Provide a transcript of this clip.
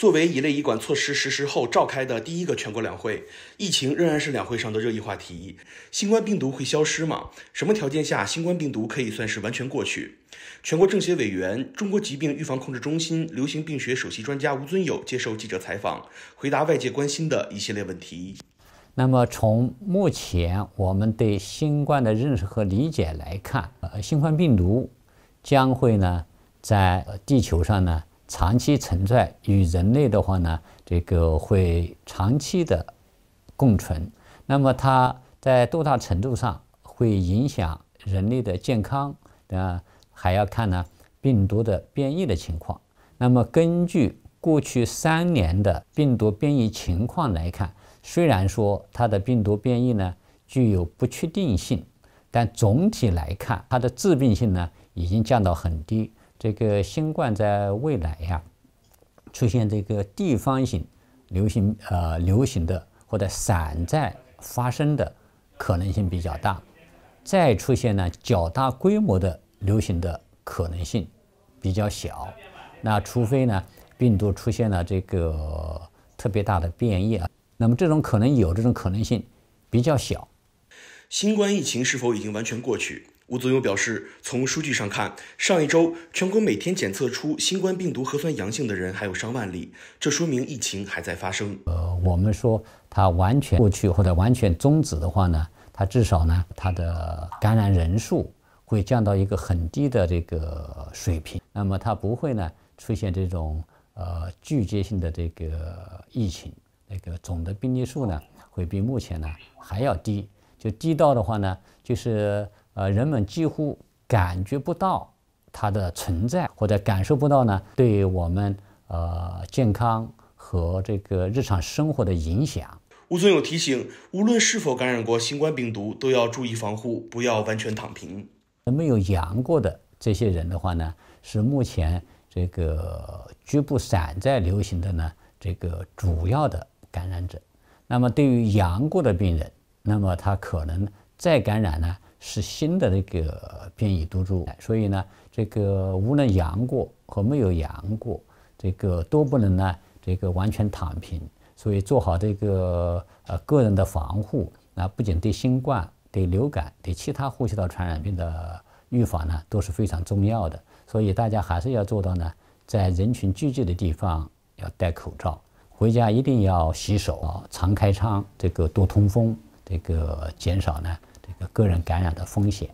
作为一类医管措施实施后召开的第一个全国两会，疫情仍然是两会上的热议话题。新冠病毒会消失吗？什么条件下新冠病毒可以算是完全过去？全国政协委员、中国疾病预防控制中心流行病学首席专家吴尊友接受记者采访，回答外界关心的一系列问题。那么，从目前我们对新冠的认识和理解来看，呃，新冠病毒将会呢在地球上呢。长期存在与人类的话呢，这个会长期的共存。那么它在多大程度上会影响人类的健康，啊，还要看呢病毒的变异的情况。那么根据过去三年的病毒变异情况来看，虽然说它的病毒变异呢具有不确定性，但总体来看，它的致病性呢已经降到很低。这个新冠在未来呀，出现这个地方性流行，呃流行的或者散在发生的可能性比较大，再出现呢较大规模的流行的可能性比较小。那除非呢病毒出现了这个特别大的变异啊，那么这种可能有这种可能性比较小。新冠疫情是否已经完全过去？吴尊勇表示，从数据上看，上一周全国每天检测出新冠病毒核酸阳性的人还有上万例，这说明疫情还在发生。呃，我们说它完全过去或者完全终止的话呢，它至少呢，它的感染人数会降到一个很低的这个水平，那么它不会呢出现这种呃聚集性的这个疫情，那个总的病例数呢会比目前呢还要低，就低到的话呢就是。呃，人们几乎感觉不到它的存在，或者感受不到呢，对我们呃健康和这个日常生活的影响。吴尊友提醒，无论是否感染过新冠病毒，都要注意防护，不要完全躺平。没有阳过的这些人的话呢，是目前这个局部散在流行的呢这个主要的感染者。那么对于阳过的病人，那么他可能再感染呢？是新的那个变异毒株，所以呢，这个无论阳过和没有阳过，这个都不能呢，这个完全躺平。所以做好这个呃个人的防护，那不仅对新冠、对流感、对其他呼吸道传染病的预防呢都是非常重要的。所以大家还是要做到呢，在人群聚集的地方要戴口罩，回家一定要洗手，常开窗，这个多通风，这个减少呢。一个个人感染的风险。